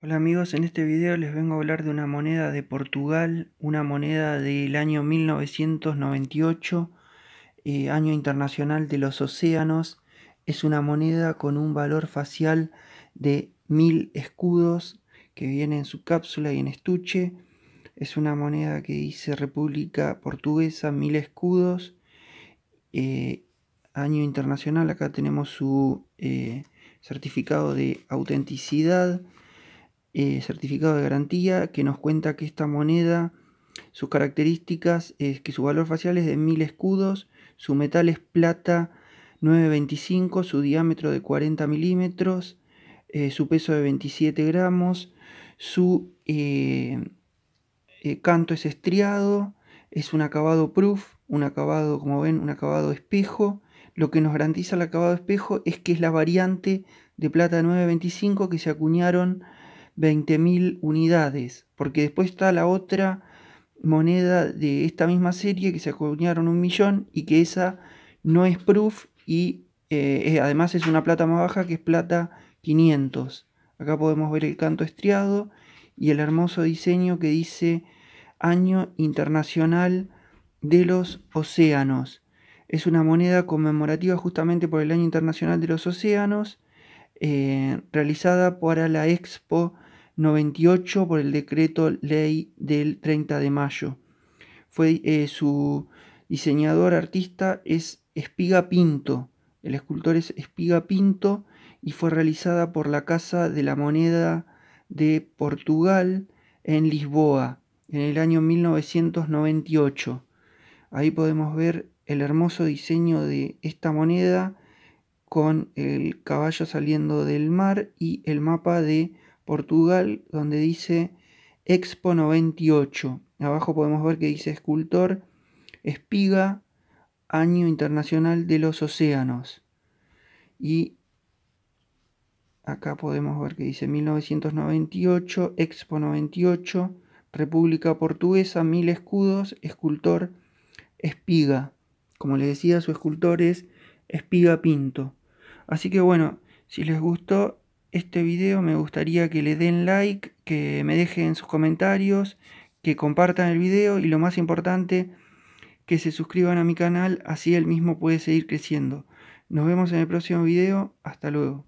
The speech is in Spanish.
Hola amigos, en este video les vengo a hablar de una moneda de Portugal, una moneda del año 1998, eh, año internacional de los océanos. Es una moneda con un valor facial de mil escudos que viene en su cápsula y en estuche. Es una moneda que dice República Portuguesa, mil escudos. Eh, año internacional, acá tenemos su eh, certificado de autenticidad. Eh, certificado de garantía que nos cuenta que esta moneda, sus características es que su valor facial es de 1000 escudos, su metal es plata 925, su diámetro de 40 milímetros, eh, su peso de 27 gramos, su eh, canto es estriado, es un acabado proof, un acabado, como ven, un acabado espejo. Lo que nos garantiza el acabado espejo es que es la variante de plata 925 que se acuñaron 20.000 unidades, porque después está la otra moneda de esta misma serie que se acuñaron un millón y que esa no es proof y eh, además es una plata más baja que es plata 500. Acá podemos ver el canto estriado y el hermoso diseño que dice Año Internacional de los Océanos. Es una moneda conmemorativa justamente por el Año Internacional de los Océanos, eh, realizada para la Expo 98 por el decreto ley del 30 de mayo. Fue eh, su diseñador artista es Espiga Pinto. El escultor es Espiga Pinto y fue realizada por la Casa de la Moneda de Portugal en Lisboa en el año 1998. Ahí podemos ver el hermoso diseño de esta moneda con el caballo saliendo del mar y el mapa de Portugal, donde dice Expo 98. Abajo podemos ver que dice escultor, espiga, año internacional de los océanos. Y acá podemos ver que dice 1998, Expo 98, República Portuguesa, mil escudos, escultor, espiga. Como les decía, su escultor es Espiga Pinto. Así que bueno, si les gustó este video me gustaría que le den like, que me dejen sus comentarios, que compartan el video y lo más importante, que se suscriban a mi canal, así el mismo puede seguir creciendo. Nos vemos en el próximo video, hasta luego.